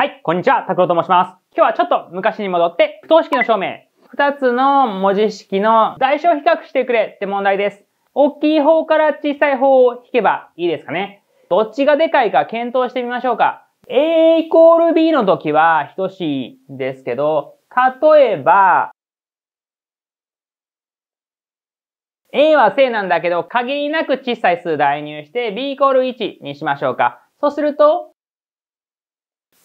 はい、こんにちは、拓郎と申します。今日はちょっと昔に戻って、不等式の証明。二つの文字式の代償比較してくれって問題です。大きい方から小さい方を引けばいいですかね。どっちがでかいか検討してみましょうか。A イコール B の時は等しいですけど、例えば、A は正なんだけど、限りなく小さい数代入して B イコール1にしましょうか。そうすると、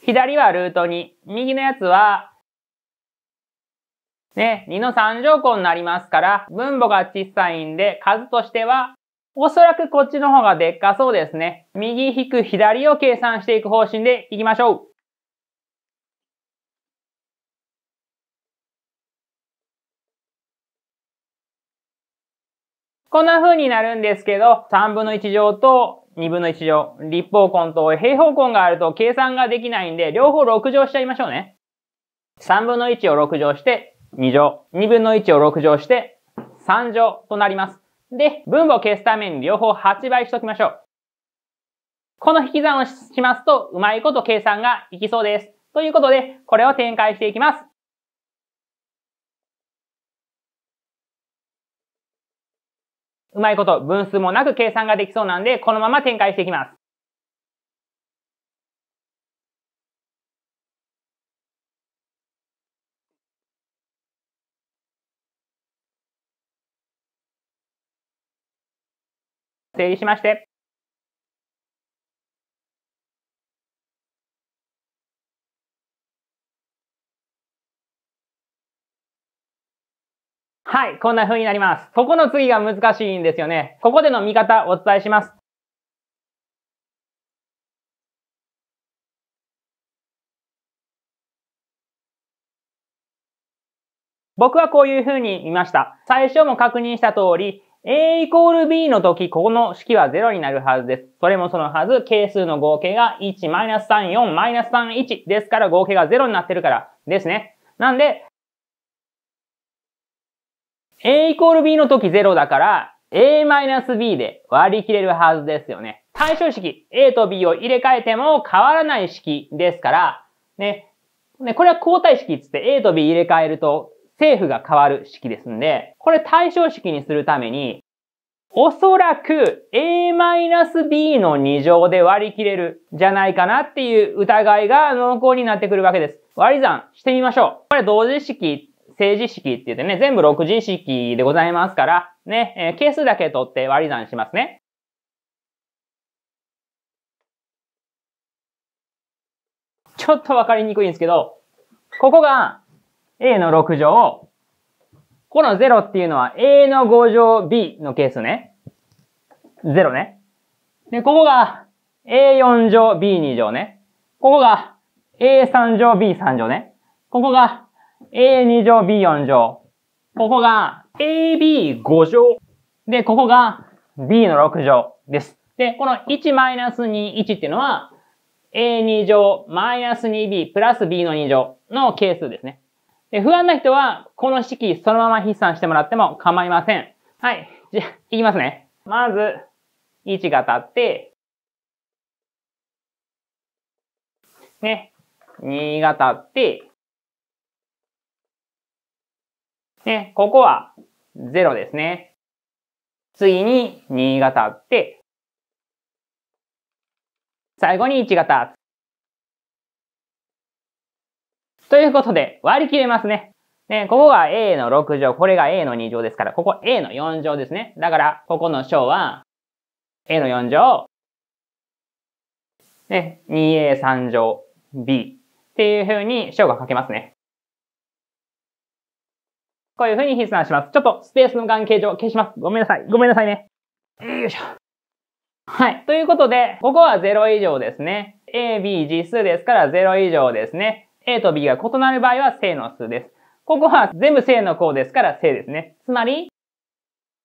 左はルート2、右のやつは、ね、2の3乗根になりますから、分母が小さいんで、数としては、おそらくこっちの方がでっかそうですね。右引く左を計算していく方針でいきましょう。こんな風になるんですけど、3分の1乗と2分の1乗、立方根と平方根があると計算ができないんで、両方6乗しちゃいましょうね。3分の1を6乗して、2乗。2分の1を6乗して、3乗となります。で、分母を消すために両方8倍しときましょう。この引き算をしますと、うまいこと計算がいきそうです。ということで、これを展開していきます。うまいこと分数もなく計算ができそうなんで、このまま展開していきます。整理しまして、はい、こんな風になります。ここの次が難しいんですよね。ここでの見方お伝えします。僕はこういう風に見ました。最初も確認した通り、a イコール b の時、ここの式は0になるはずです。それもそのはず、係数の合計が1、マイナス3、4、マイナス3、1ですから合計が0になってるからですね。なんで、A イコール B の時0だから、A-B で割り切れるはずですよね。対象式 A と B を入れ替えても変わらない式ですから、ね。ね、これは交代式つって A と B 入れ替えると政府が変わる式ですんで、これ対象式にするために、おそらく A-B の2乗で割り切れるじゃないかなっていう疑いが濃厚になってくるわけです。割り算してみましょう。これ同時式政治式って言ってね、全部6次式でございますから、ね、えー、係数だけ取って割り算しますね。ちょっとわかりにくいんですけど、ここが A の6乗、この0っていうのは A の5乗 B の係数ね。0ね。で、ここが A4 乗 B2 乗ね。ここが A3 乗 B3 乗ね。ここが A2 乗 B4 乗。ここが AB5 乗。で、ここが B の6乗です。で、この1マイナス2、1っていうのは A2 乗マイナス 2B プラス B の2乗の係数ですね。で不安な人は、この式そのまま筆算してもらっても構いません。はい。じゃ、いきますね。まず、1が立って、ね、2が立って、ね、ここは0ですね。次に2型あって、最後に1型。ということで、割り切れますね。ね、ここが A の6乗、これが A の2乗ですから、ここ A の4乗ですね。だから、ここの小は、A の4乗、ね、2A3 乗、B っていう風に小が書けますね。こういう風に筆算します。ちょっとスペースの眼形上消します。ごめんなさい。ごめんなさいね。よいしょ。はい。ということで、ここは0以上ですね。A、B、次数ですから0以上ですね。A と B が異なる場合は正の数です。ここは全部正の項ですから正ですね。つまり、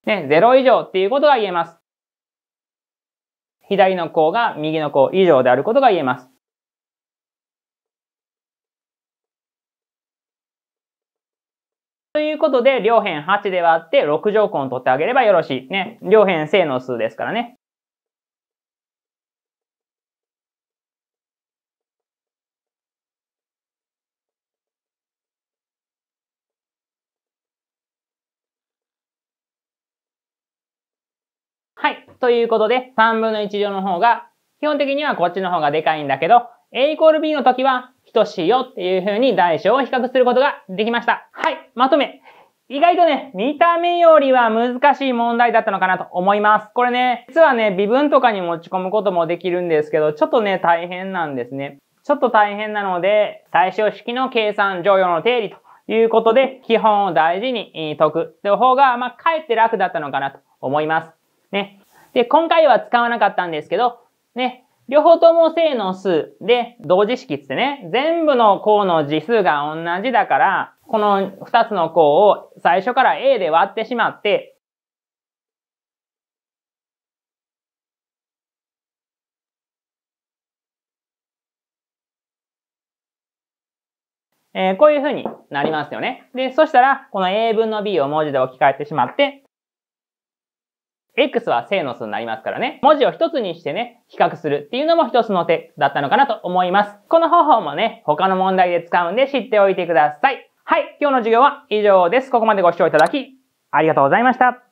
ね、0以上っていうことが言えます。左の項が右の項以上であることが言えます。いうことで、両辺8で割って6乗根取ってあげればよろしい。ね。両辺正の数ですからね。はい。ということで、3分の1乗の方が、基本的にはこっちの方がでかいんだけど、A イコール B の時は、等しいよっていう風に大小を比較することができました。はい、まとめ。意外とね、見た目よりは難しい問題だったのかなと思います。これね、実はね、微分とかに持ち込むこともできるんですけど、ちょっとね、大変なんですね。ちょっと大変なので、最小式の計算、乗用の定理ということで、基本を大事に解くという方が、まあ、かえって楽だったのかなと思います。ね。で、今回は使わなかったんですけど、ね、両方とも正の数で、同時式ってね、全部の項の次数が同じだから、この二つの項を最初から A で割ってしまって、えー、こういう風になりますよね。で、そしたら、この A 分の B を文字で置き換えてしまって、x は正の数になりますからね、文字を一つにしてね、比較するっていうのも一つの手だったのかなと思います。この方法もね、他の問題で使うんで知っておいてください。はい、今日の授業は以上です。ここまでご視聴いただき、ありがとうございました。